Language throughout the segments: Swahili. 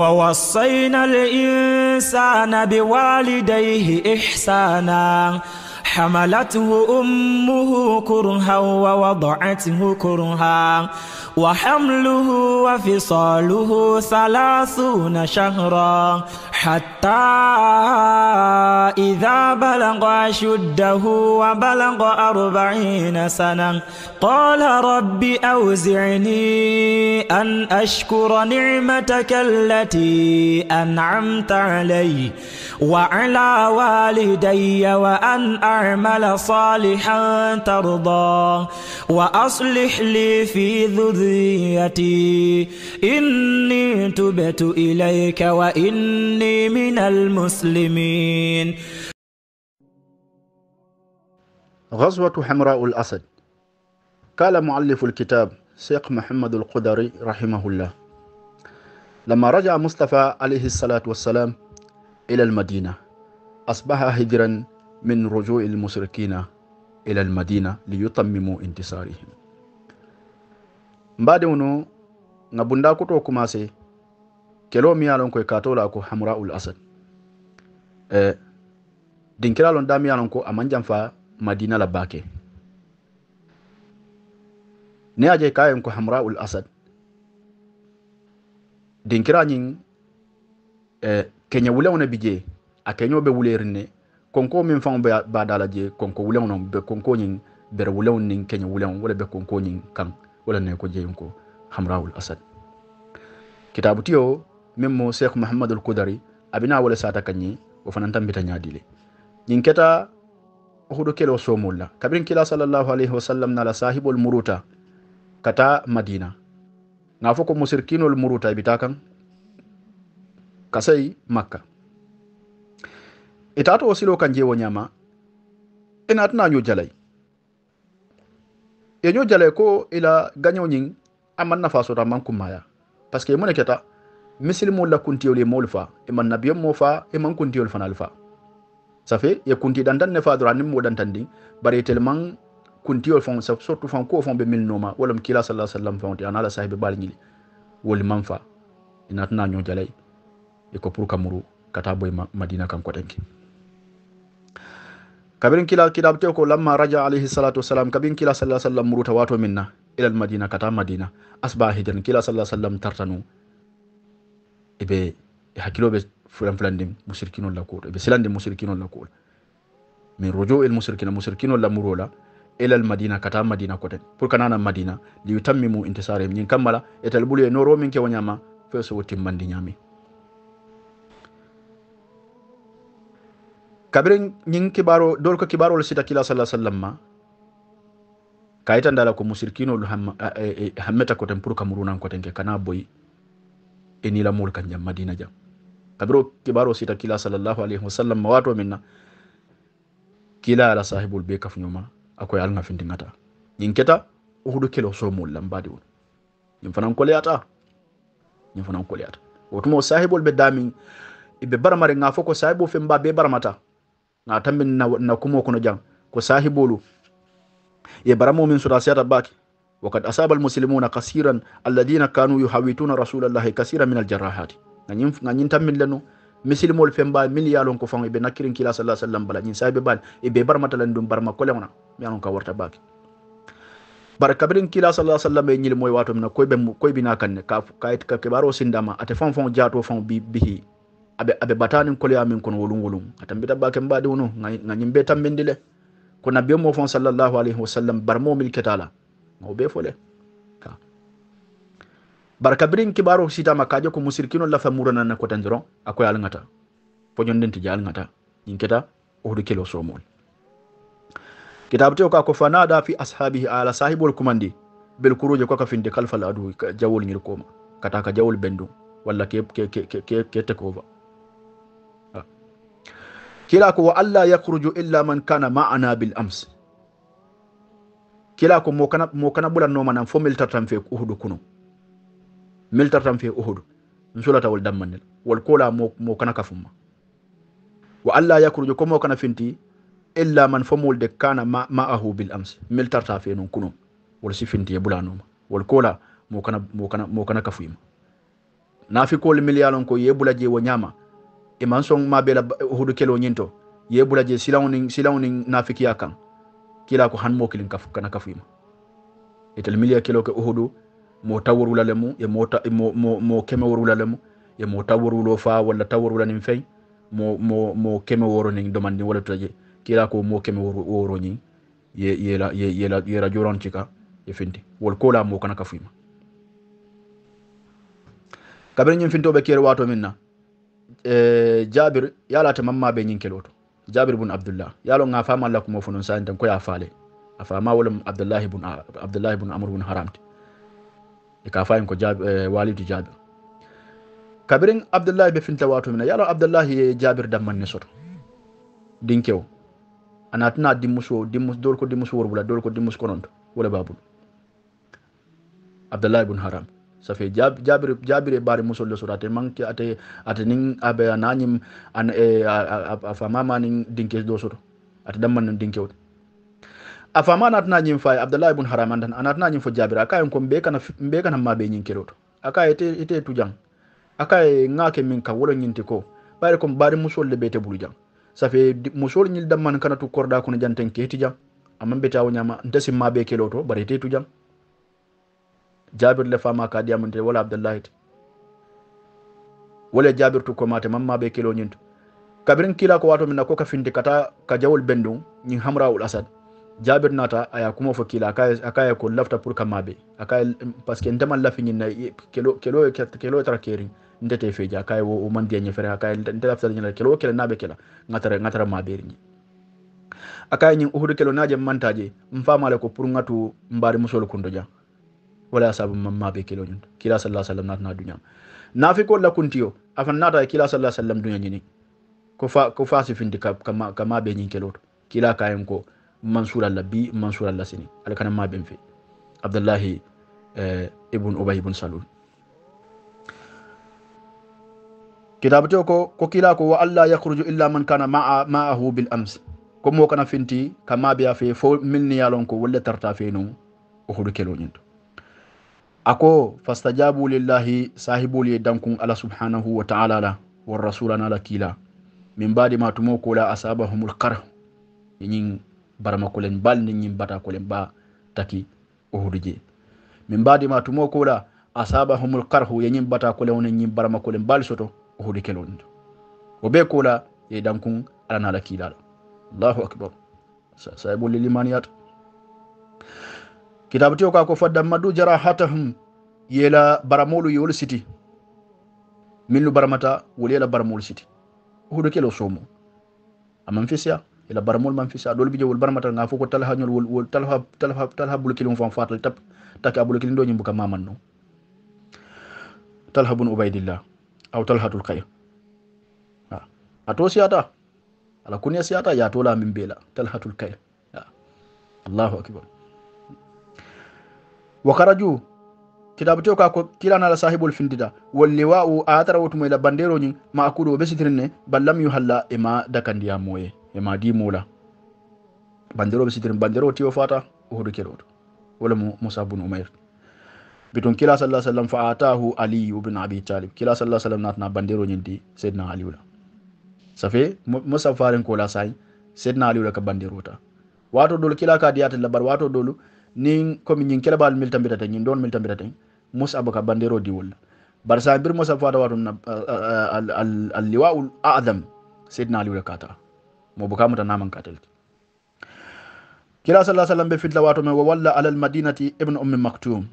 ووصينا الإنسان بوالديه إحسانا حملته أمه كرها ووضعته كرها وحمله وفصاله ثلاثون شهرا حتى إذا بلغ أشده وبلغ أربعين سنة قال رب أوزعني أن أشكر نعمتك التي أنعمت علي وعلى والدي وأن أعمل صالحا ترضى وأصلح لي في ذريتي إني تبت إليك وإني من المسلمين غزوة حمراء الأسد قال مؤلف الكتاب شيخ محمد القدري رحمه الله لما رجع مصطفى عليه الصلاة والسلام إلى المدينة أصبح هجرا من رجوع المشركين إلى المدينة ليتمموا انتصارهم بعد أنه نبندا كتو كماسي kelo miyalon koye katola ko hamraul asad e eh, dinkilalon da miyalon ko aman janfa madina la bake ni aje kayen ko hamraul asad dinkirañin e keñe eh, wulewne bi jee a keño be wulerinne konko min faŋo be ba dala je konko wulewno be konkoñin bere wulew nin keñe wulew wala be konkoñin kaŋ wala ne ko jeyin ko hamraul asad kitabu tiyo min mo cheikh mouhamadou alkoudari abina wala sata kañi o fanantan bita ñadile ñin keta huɗo kelo somol la kabirin kila sallllahu alayhi wa sallam nala sahibol muruta kata madina nga foko ko musirkinol muruta bita kasai makka itato wasilo kan jewo ñama ina tana ño jalay e ño jalay ko ila gañoñin aman nafa sota man kummaya parce que keta misilmol la kuntiyol ye moolu fa i man nabiyol mo fa i man kuntiyol fanal fa safe ye kunti dantan ne fa dora anin mo dantandi bari tellement kuntiyol fon surtout fan kuwo fon be mil noma walam kila sala sallam fewte ana ala sahibe baal ñili woli man fa inatana ñoo jalay e ko pour kamuru kata boy madina kan kotenke kabirin kila kidabte ko lamma raja alayhi salatu wassalam kabirin kila sala sallam muruta wato minna ila almadina kata madina asba hijan kila sala sallam tartanu ɓe hakilo be fulan fulan dim musirkino la kula kuoto silan dim musirkino la kula min rojo el musirkino musirkino la murola ila al madina kata madina koten pour kanana madina li yutammimu intisare ñin kamala etal ɓuulu e noro min wanyama feso wotim mandi nyami ñami kabirin ñin kibaro dol ko kibarol sita kila alaihi wasallam ma ndala ko musirkinol eh, eh, eh, hammeta kote pour kamuruna kote ke kana boy e nilamol kan jam madina jam kabiro kibaro sita kila sallallahu alaihi wasallam mawato minna kila ala sahibul be kaf nyoma akoy alnga findi ngata nyin keta o so mol lambadi won nyin fanan ko leata nyin fanan ko leata o sahibul be damin ibe baramare nga foko sahibu fe mba baramata na tambin na, na kumo kono jam ko sahibulu ye baramo min sura siata baki wakad asaba almuslimuna kasiran alladina kanu yuhawituna rasulallahi kasira min aljarahati gañin tammin lenno misilimol femba min yalon ko fan eɓe nakkirin kila sa sallam bala ñin saɓe bani eɓe barmatalan ɗum barma kolewna mi anon ka warta bake bara kabirin kila sa sallam e ñilmoye watomina koyɓe koyɓina kanne ka keɓaro sindama ate fan fan jato fan bihi aɓe aɓe batanin koleya min kono wolum wolum atambita bake mbaɗi wono gañin ɓe tambindi le ko nabiyo mo fon sallllahu alayhi wa sallam barmo mil ketala mo be fole ka bara kabirin kibaro sitama kajo ko musir kino lafa muranana ko tandiron ako yal ngata pojon den tijal ngata inketa o hudu kilo somol kitabte o ka ko fanada fi ashabihi ala sahibul kumandi bel kuruje ko ka finde kalfal adu jawol ngir koma kata ka jawol bendu walla ke ke ke ke ke takova kila ko wa alla yakhruju illa man kana ma'ana bil amsi kila ko mokana mo kana ɓulatnoma nan fo miltartan fe uhudu kuno miltartan fe uhudu msulata wol dammanel wol kola mo kana ka fumma wa allah yakruju ko mokana finti illa man fo mulde kana ma ahu bil ams miltarta fe non kuno wol si finti e ɓulanoma wol kola mo kana ka fuyma nafi kol milialon ko ye bula je wo ñama e man son ma bela uhudu kelo ñinto ye bula je silawni silawni nafikiya kan kila ko han mo kilin ka fukkana ka fuyima etel milliard kilo ke uhudu mo tawor wulale mu emo mo e kemewor wulale mu e mo tawor wulo fa walla tawor wulanin fey mo mo mo kemeworo nin domandi walla tutaje kila ko mo kemeworo ñin yeyela yela joran cika e finti wol kola mo kana ka fuyima kabiri ñin fintoɓe kere wato min na e, jabir yalata mamma ɓe ñin keloto jabir bun abdullah yalo nga fama la kuma funun sa ko ya fale afama wala abdullah bun abdullah bun amr bun haram e ka fayin ko jabir eh, walidu jabir kabirin abdullah be finta wato mina yalo abdullah ye jabir damman ne soto dinkew ana tana dimmuso dimmus dol ko dimmus worbula dol ko dimmus kononto wala babul abdullah bun haram safe jabire jabire bari musolle sura ate manke ate ate nin abe ananyim an e a famama nin dinke do sura ate damman nin dinke wata a fama na tana yin fai ibn haram andan ana tana yin fo jabir aka yin be kana be kana ma be yin kiro ite ite tujan aka e ngake min ka wolo yin tiko bare kon bare musol le bete bulujan safe musol nyil damman kana tu korda kun janten ke be tawo nyama ndasi ma keloto bare ite tujan jabir le fama ka diyamu nte wala abdullahi te wala jabir tu ko mate mamma be kilo nyinto kabirin kila ko wato minna ko ka finde kata ka jawol bendum nyin hamra ul asad jabir nata aya kuma fo kila akaya akaya ko lafta pour ka be akaya mm, parce que ndama lafi nyin na kilo kilo kilo tara kerin ndete feja akaya wo man dianye fere akaya ndete lafta nyin kilo kila nabe kila ngatara ngatara maberi nyin akaya nyin uhuru kilo naje mantaje mfama le ko pour ngatu mbari musol kundoja wala sabu mamma be kelo nyun kila sallallahu alaihi wasallam na dunya na ko la kuntiyo afan nata kila sallallahu alaihi wasallam dunya nyini ko fa si findi kama kama be nyin kelo kila kayen ko mansura la bi mansura la sini alkana ma ben fi abdullahi ibn ubay ibn salul kitabuto ko ko kila ko wa alla yakhruju illa man kana ma'a ma'ahu bil ams ko mo kana finti kama biya fe fo milni yalon ko wala tarta fe no o hudu kelo nyinto ako fastajabu lillahi sahibolu ye dankun ala subhanahu wa taala la wa rasulana la kiila min badi ma tumo kola asabahumul kar iñin barama kolen bal ni ñin bata kolen ba taki ohuduje min badi ma tumo kola asabahumul karhu ye ñin bata kolen one ñin barama kolen bal soto ohudu kelon o be kola ye dankun alanala kiilala allahu akbar sahibolu limaniyat kitabu tio ka ko faddanma du jara hatahum yela baramolu yolu siti minlu baramata wol yela baramolu siti huɗo kelo somo aman fisiya ila baramolu man fisiya ɗol bijo wol baramata ga fo ko talhañol talha bulkilum fan fatal tap take a bulkilin doñim buka maman no talha bun ubaydillah aw talhatul kay a to siyata ala kuniya siyata yatola min bela talhatul kay allahu akbar wakaraju kitaboteo ka ko kilanala sahibol findita walliwa u a tara wotumo ila banderoñin ma akuɗo o ɓesitirinne ballam yu halla ema dakandiyamoye ema dimola bandero ɓesitirin bandero tiwo fata o hoɗo wala mo moussa bun umair bitun kila sallah sallam fa atahu aliyu bin abi talib kila sallah sallam natana banderoñinti seydna aliula ça fait moussa faren kola sayi seydna aliula ka banderota wato ɗol kila ka diyate labar wato ɗolu ni komi ñin kele baalu miltambita ten ñin doon miltambita ten mus abaka bandero di bari sa bir musa fata watun al liwaul a'zam sayyidina ali kata mo buka muta naman katel kila sallallahu alaihi wasallam fitla wato me walla ala al madinati ibn ummi maktum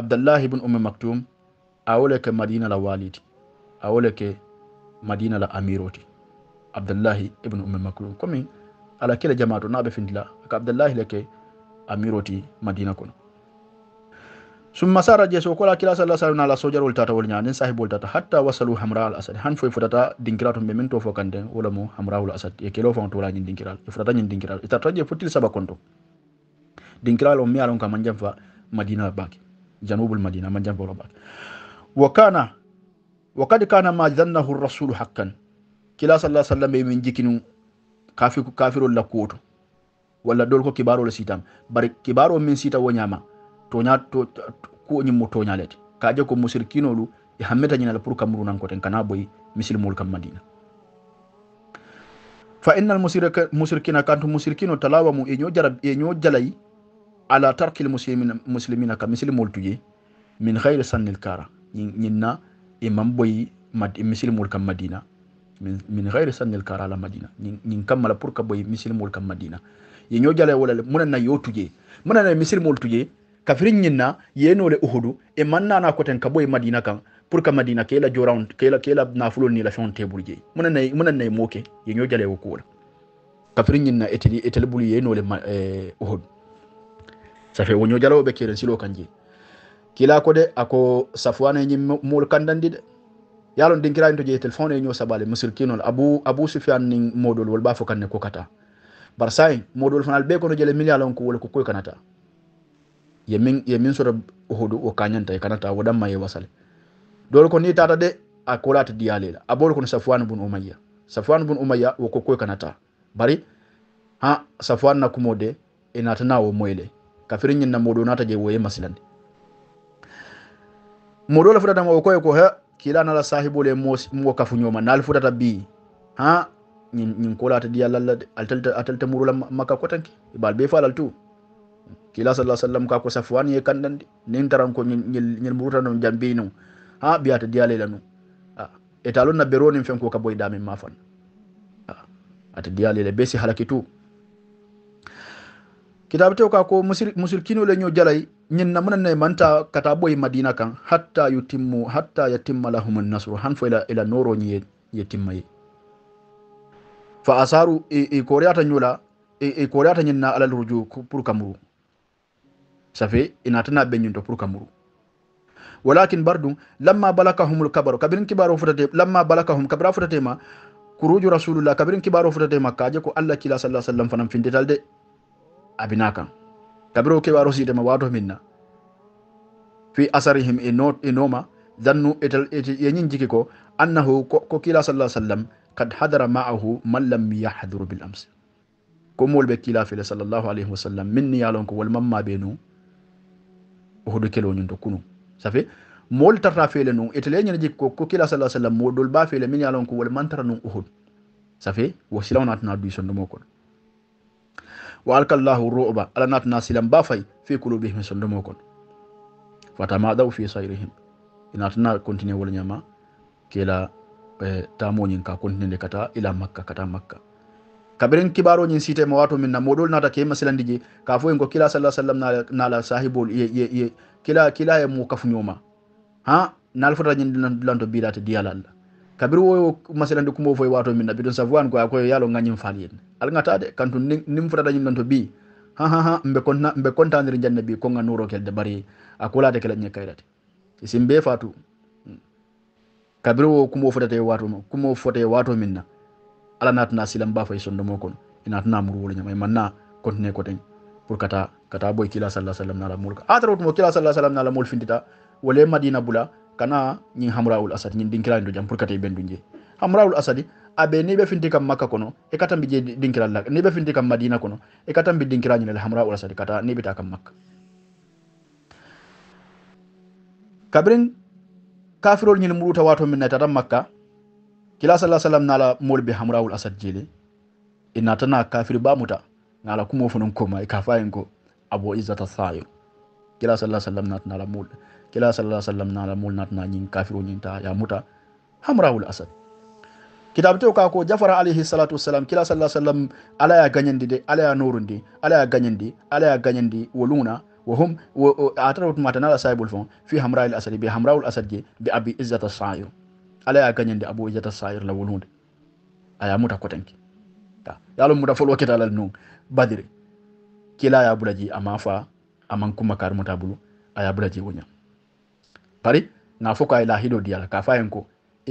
abdullah ibn ummi maktum awole ke madina la walidi awole ke madina la amiroti abdullah ibn ummi maktum komi ala kila jama'atu na fitla ka abdullah leke amiroti madina kono sum masara je so kola kila sala sala na la sojar wol tata wol nyaanin sahib wol tata hatta wasalu hamra al asad han foy futata dingiratum be min to fo kande wala mo hamra al asad e kelo fon to la nyin dingiral e futata nyin dingiral e tata je futil saba konto dingiral o mi aron kam manjam fa madina bak janubul madina manjam fa baki wa kana wa kad kana ma zannahu ar rasul haqqan kila sala sala be min jikinu kafiru kafiru lakoto walla dol ko kibarol sitam bari kibaro min sita wo ñama toña to, kuwo ñimmo toñalete kaje ko musirkinolu e hammeta ñinala pour kamurunan kana boyi misilmol kam madina fa inna almusirkina kanto musirkino talawamu eño jarab eño jalayi ala tarki lmuslimina ka misilmol tuje min hayre sannil kara ñinna imam boyi misilmol kam madina min hayre sannil kara la madina ñin kammala pour ka boyi misilmol kam madina ye ño jala wala munan na yotuje muna na misir mol tuje kafirin nyinna yenole uhudu e manna na ko ten kaboy madina kan pour ka madina ke la joraun ke la ke la na fulon ni la fon te burje muna na muna na moke ye ño jala wo ko kafirin nyinna eteli etel buli yenole no le e, uhudu safe wo ño jala wo kere silo kanje kila ko de ako safwana ñi mol kandandi de yalon dinkirani to je téléphone e ño sabale musulkinol abu abu sufyan ni modol wol ba fo kanne ko kata bar sai moɗol fanal ɓe kono jele milliard lon ko wole ko koye kanata yemin yemin soto hodu o kañanta e kanata woɗan maye wasale dole ko ni tata de a kolata diyalela a ɓole kono safoane bun oumaya safoane bun oumaya wo ko koye kanata bari ha safoane nakkumo de e natana wo moyle kafiri ñinna moɗo nata je woye masilande moɗole fotatama o koye ko he kila nala sahibole mo mo kafuñoma nali fotata bi ha ñin kola ata diya lalla atalta murula makka kotanke ibal be falal tu kila sala sallam ka ko safwan ye kandandi nin taran ko ñil muruta non jambi ha biya ta diya lela nu etalon na beroni fen ko ka boy damin mafan ata diya lela be halaki tu kitabe tew ka ko musulkino le ñoo jalay ñin na munan ne manta kata boy madina kan hatta yutimmu hatta yatimma lahum an han fo ila ila noro ñi ye ye fa a saru e koreata ñola e koreata ñinna alal ruju pour kamaru safe inatana ɓeñinto pour kamaru walakin bar dum lamma balakahumul kabaru kabirin kibaro futate lamma balakahum kabira futatema kuruju rasulullah kabirin kibaro futate makkaje ko allah kila salah sallam fanan findital de abina kan kabiro kibaro sidema wato minna fi asarihim e, e noma dannu e e, yeñin jiki ko annahu ko kila salah sallam kad hadara maahu man lam yahduru bil ams ko mowol ɓe kilafile sallllahu alayhi wasallam min niyalon ko wol mammaɓe nu ohoɗo keloñum tokkunu safe mowol tarta fele nu e tele ñana jik ko ko kila sala sallam moɗol ba fele min yalon ko wol mantara nu ohod safe wo sila onatana duy sondomo kon wa alka llahu roɓa ala natana silam ba fay fi kuluɓehim sondomo kon fatamadaw fi sairihim e natana continue wolñama kela e tamoñin ka kontinede kata ila makka kata makka kaɓiren kibaroñin site mo wato min na moɗol nata ke masila ndiji ka fo en ko kila salah sallam nala sahibol iye iye iye kila kila e mo kafuñoma ha nal fotañin dulanto biɗate diyal allah kabir wo masila ndi kumbo foye wato min na biɗon savoan koy koye yalo gañin falyen algatade kantu nim fotaɗañin lanto bi hahaha mbe kona mbe contanir jande bi konga nuro kelde bari a kulade kelañe kayrate sim be fatou kabiru wo kumo fotata e wato kumo fota e wato min na ala natana silam ba fay sondomo kono ina natana muru wolo ñama e manna continue ko teñ pour kata kata boy kila sallah sallam nala mulka atara wotumo kila sallah sallam nala mol findita wala madina bula kana ñin hamraul asad ñin dinkirani ndo jam pour kata e bendu je hamraul asadi abe ni be finti kam makka kono e kata mbi je dinkiral lak ni be finti kam madina kono e kata mbi dinkirani le hamraul asadi kata ni bita kam makka kabrin kafirol ñil muluta wato min natata makka kila sallallahu alaihi wasallam nala mol be hamrawul asad jili inna tana kafir ba muta nala kumo funun koma e kafayen ko abo izzata sayo kila sallallahu alaihi wasallam nat nala mol kila sallallahu alaihi wasallam nala mol nat na ñin kafiro ñin ta ya muta hamrawul asad kitab to ka ko jafara alaihi salatu wassalam kila sallallahu alaihi wasallam ala ya ganyandi de ala ya nurundi ala ya ganyandi ala ya ganyandi woluna وهم اعترفت ما تنال سايب الفون في حمراء الاسد بحمراء الاسد جي بابي عزه الصاير الا يا غنين ابو عزه الصاير لولون ايا موتا كوتنكي يالو موتا فولو كيتا لنون بدري كلا يا بلاجي اما فا اما كما كار موتا بلو ايا بلاجي ونيا bari na fo ka ila hido diyala ka fa yanko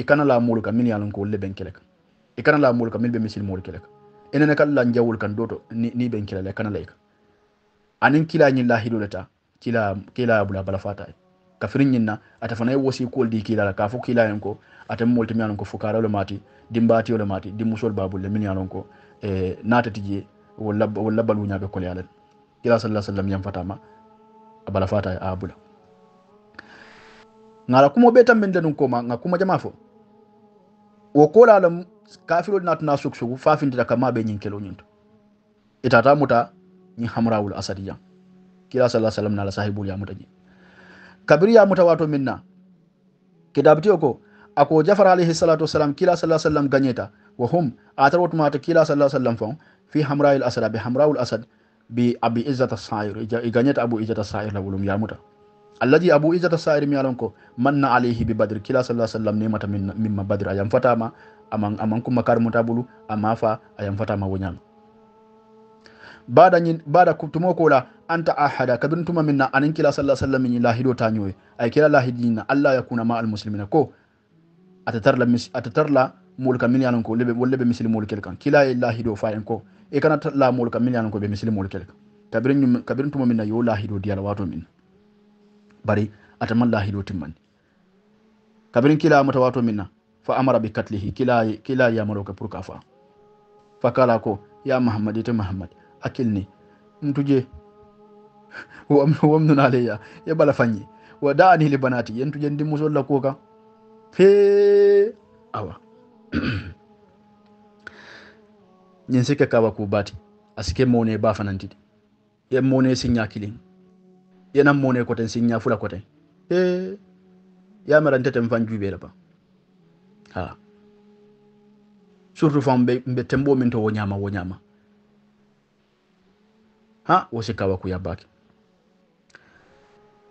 ikana la mulu ka min yalon ko le ben kelek ikana la mulu ka min be misil mulu kelek enene kala njawul kan doto ni, ni ben kelek kana laika anin kila ñilla hiɗoleta kila kila bula bala fata kafiri ñinna ata fana ye wasi kuwol di kiilala ka fo kiila yen ko ata mimolti mi yanon ko fukarole maati dimbatiyole maati dimmusol babulle min yanon ko e, natati jee walla baluñaɓe kole alen kila salla sallam yanfatama a bala fata a bula gala kumo ɓe tan minde ɗum koma ga kuma jama fo wo kolalam kafirol natuna sugsugu fafintita kam ma ɓe ñinkelo ñinto itata muta ni hamrawul asadiya kila sallallahu alaihi wasallam na sahibul ya mutaji kabiri ya mutawato minna kidabtiyo ko ako jafar alaihi salatu wasalam kila sallallahu alaihi wasallam ganyeta wa hum atarwat mata kila sallallahu alaihi wasallam fi hamrawul asad bi hamrawul asad bi abi izzat as-sa'ir iganyeta abu izzat as-sa'ir la bulum ya muta alladhi abu izzat as-sa'ir mi alon manna alaihi bi badr kila sallallahu alaihi wasallam ne minna mimma badr ayam fatama aman aman kuma mutabulu amafa ayam fatama wonyalo baɗa ñin baɗa tumo kola anta ahada kabin tuma min na anin kila sallah sallam min lahido tañoye ay kila lahidina allah yakuna ma almuslimina ko atatarla atatarla mulka min yalanko lebe wolle be misli mul kelkan kila e lahido fayen ko e kana la mulka min yalanko be misli mul kelkan kabirin kabirin tuma min na yo lahido diala wato min bari ataman lahido timman kabirin kila mata wato min na fa amara bi katlihi kila kila ya maroka purka fa fa kala ko ya muhammad ite muhammad akilni mtu je wamnun alayya ya bala fanyi wa da'ani li banati ndi jendi la kuka he awa ñensike kawa kubati asike mone bafa fanantidi ya mone sinya kilin yena mone koten sinya fula koten he ya marante tem fan jube la ba ha surtout fam be tembo min to wonyama wonyama ha wo sika wa ku ya baki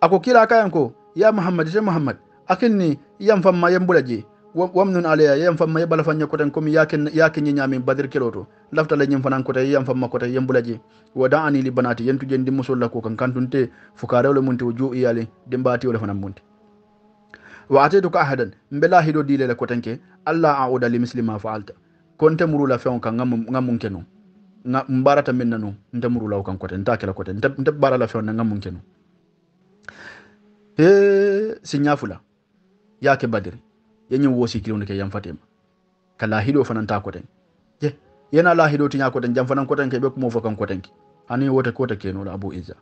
ako kila kayan ko ya muhammad je muhammad akinni yam famma yam bulaji wamnun alaya yam famma yabala fanya koten komi yakin yakin nyanya min badir keloto lafta la nyim fanan koten yam famma koten yam bulaji wada ani li banati yentu jendi musolla ko kan kantunte fukare wala munte wuju iyale dimbati wala fanan munte wa atituka ahadan mbela hido dile la kotenke alla a'uda li muslima fa'alta konte murula feon kan ngam ngam munkenu nga mbarata men nanu nte murula kan kote nta kela kote nte bara la fe mun kenu he yake badiri yenye wosi kilo ke yam fatima kala hido fana je yana la hido tinya jam fana kote ke be kuma fokan kote ani wote kote kenu la abu izza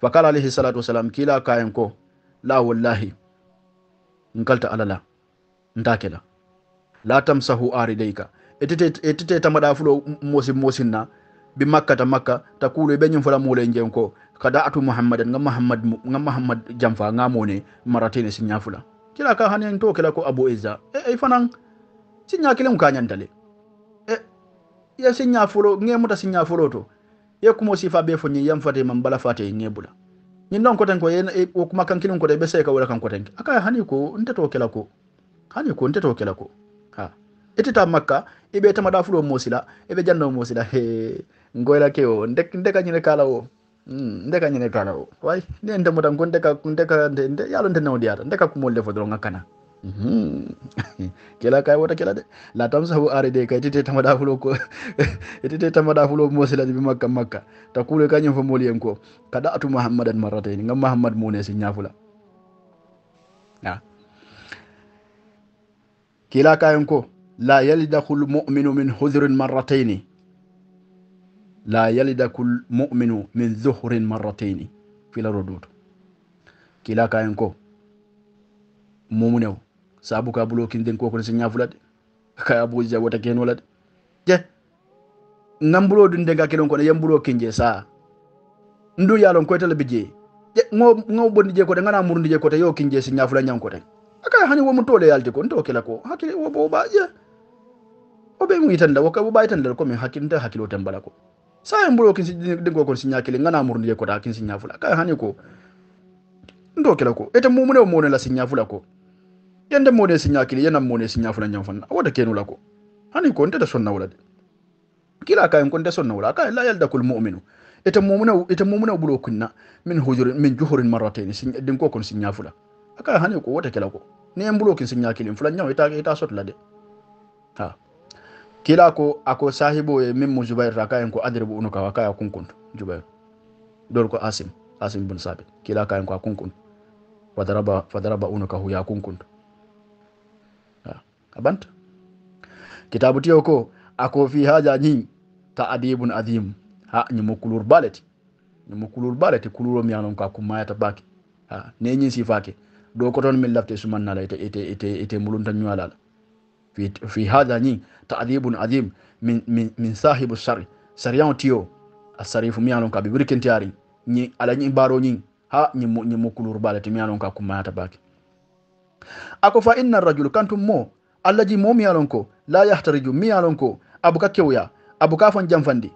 fakala alayhi salatu wasalam kila kayan ko la wallahi nkalta alala nta kela la tamsahu aridaika E, e tete tamaɗa fulo mosin mosinna bi makka ta makka ta kuulo e ɓeñum fola muule jen ko ka da atu mouhammad en gamahammadga mahammad janfa gamone maratene signa fula kila ka hani en to kela ko abou isa e ey fanan signa kilemu ka ñantale e ye signa folo gemuta signa folo to ye kumo sifa ɓe fo ñi yam fate man bala fate e ŋebula ñin ɗon koten ko e, wokuma kan kilim kote ɓe sey ka wala kan koten ke aka hani ko nteto kela ko hani ko nteto kela ko etita makka iɓe tamada fulo mosila eɓe janno mosila he goyla ke o ndeka ñine kala o hmm, ndeka ñine kala o way ne ndemutan ko ndeka ndeka yaalo nte newo ndiyata ndeka kumolle fo doron akkana hmm, kela kay wota kela de la tam sahu are de kay tite tamada fulo ko tite tamada fulo mosila bi makka makka ta kule kanyum fo moliyen ko kada atu muhammadan marratayn ngam muhammad mo ne si nyafula ya ah. kila kayan ko la yalidakul muminu min hudrin marrataini la yalidakul muminu min zuhrin marrataini filaro duto kila ka en ko mumunew sabu ka bulo kinden kokone si ñafulade ka abuja wotake hen wolade je ngambulo du ndega kelon kone yambulo kinje sa ndu yalon koytala bijje je ngaw bondi je kote ngana murdi je kote yo kinje si ñafula ñankote akay hani womu tole yalti ko nto kila ko hakkile woboba je yeah. obe mu itan da waka bu baitan da ko me hakin hakilinta hakilo tembalako saya mbulo kinsidingo konsinya kile ngana da kin sinya fula hani ko ndo kila ko ete mumune mune la sinya fula ko yanda mo ne sinya kile mo ne sinya fula nyam nyamfana wada kenu la ko hani ko nda da sonna wala de kila kaya nkonte sonna wala kaya la yal da kul mu'minu eta mu ete eta mu mumune bulo kunna min hujur min juhurin marratayn dingo kon sinya fula hani ko wada kila ko ne kin sinya kile fula nyaw ita ita la de ha kila ko ako sahiboye min mo jubair raka en ko adire bo uno kawa kaya kunkunt jubair dol ko asim asim bun sabe kila kaya ko kunkunt fadaraba fadaraba uno kahu ya kunkunt abant kitabu tiyo ko ako fi haja ni ta adibun adim ha ni mo kulur balati ni mo kulur balati kuluro mi anon ka kumayata baki ha ne ni sifake do ko ton min lafte suman nalaita ite ite ite mulunta nyuala fi, hadha ni ta'dhibun adhim min, min, min sahibu shari sariyan tiyo asarifu mi alon ka bi birkin tiyari ni ala ni baro ni ha ni mo ni mo kulur bala ti mi alon ka kuma ta baki ako fa inna rajul kantum mo allaji mo mi alon ko la yahtariju mi alon ko abuka kewya abuka fon jamfandi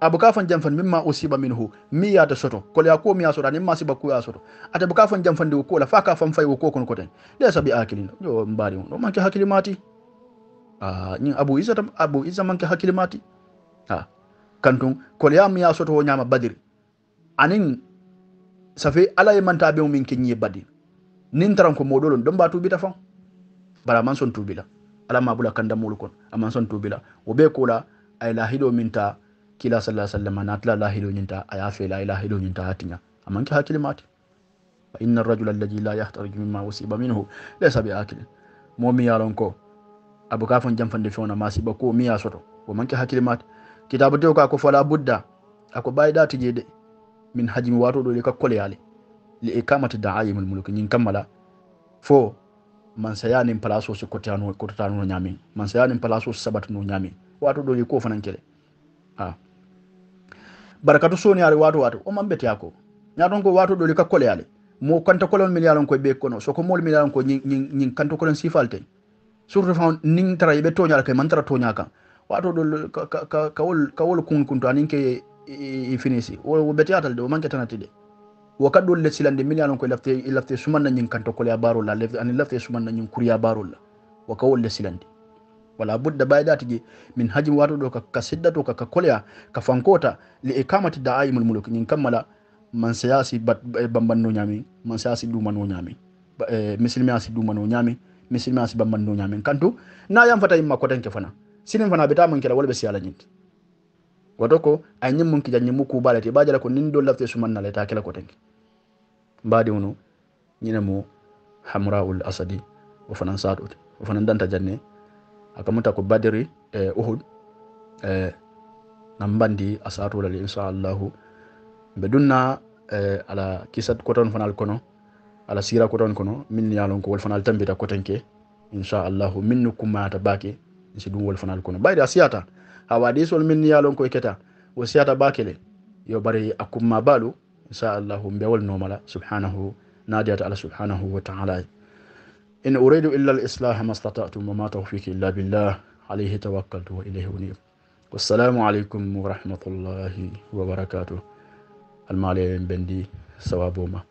abuka fan jamfan mimma usiba minhu mi ya ta soto ko ya ko mi ya soto nimma siba ko ya soto ata buka fan jamfan de ko la faka fan fay ko kon ko tan de sabi akilin yo mbari no manke hakili mati ah ni abu isa tam abu iza manke hakili mati ha kantung ko ya mi ya soto nyama badir anin safi ala man manta be min ke nyi badir nin taran ko modolon don ba tu bi ta fan bala man son tu tubila ala ma bula kandamul kon aman son tubila wo be ko la ay lahido minta kila sallallahu alaihi wasallam natla la ilaha illa aya la ilaha illa anta atinya amanki hakili mati fa inna rajula alladhi la yahtarij mimma usiba minhu laysa bi akil momi yalon ko abu kafon jamfande fe masiba ko miya soto o manki hakili mati kitabu tew ko fala budda ako bayda tijede min hajimi wato do ka kole yale li ikamati da'ayimul muluk nyin kammala fo man sayanin palaso su kotano kotano nyami man sayanin palaso sabatu nyami wato do ko fanan kele ah barakatu soni ari wato wato o mambe tiako nyaton ko wato doli ka kole ale mo kanta kolon mi yalon ko be kono so ko mol mi yalon ko nyin kanta kolon sifalte surtout fa nin tara be to nyaaka man tara to nyaaka wato do ka ka wol ka wol kun kun to anin ke finisi wo beti atal do man manke tanati de wo kaddo le silande mi yalon ko lafte lafte sumanna nyin kanta kole baro la lafte an lafte sumanna nyin kuriya baro la wo kawol le silande wala budda baydati min hajim watu do ka kasidda to ka koleya ka fankota li ikamati da'aimul muluk nin kamala man siyasi sayasi eh, bambanno nyami man siyasi du nyami sayasi ɗumano eh, ñamin misilimeyasi ɗumano ñamin misilimeyasi bambanno nyami kantu na yam fata yimma kotenke fana sinin fana bita mun kela wolbe siyala ñinti wadoko ko a ñim mun kija muku balati ɓa jala ko nin do lafte suman na sumannala ta kela kotenke wono nyinamo hamraul asadi wa fanan sadut wa fanan danta janne akamata ko badiri e eh, uhud e eh, nan bandi a satolale inchallahu be dunna e eh, ala kisat koton fanal kono ala sira koton kono min yalon ko wol fanal tambita koten ke inchallahu min nu kummata baake si ɗum wol fanal kono ɓayde a siyata ha min yalon koye keta wo siyata bakele yo bari a kumma baalu be wol nomala subhanahu nadiyata ala subhanahu wa taala إن أريد إلا الإصلاح ما استطعت وما توفيقي إلا بالله عليه توكلت وإليه أنيب والسلام عليكم ورحمة الله وبركاته المعلم بندي سوابوما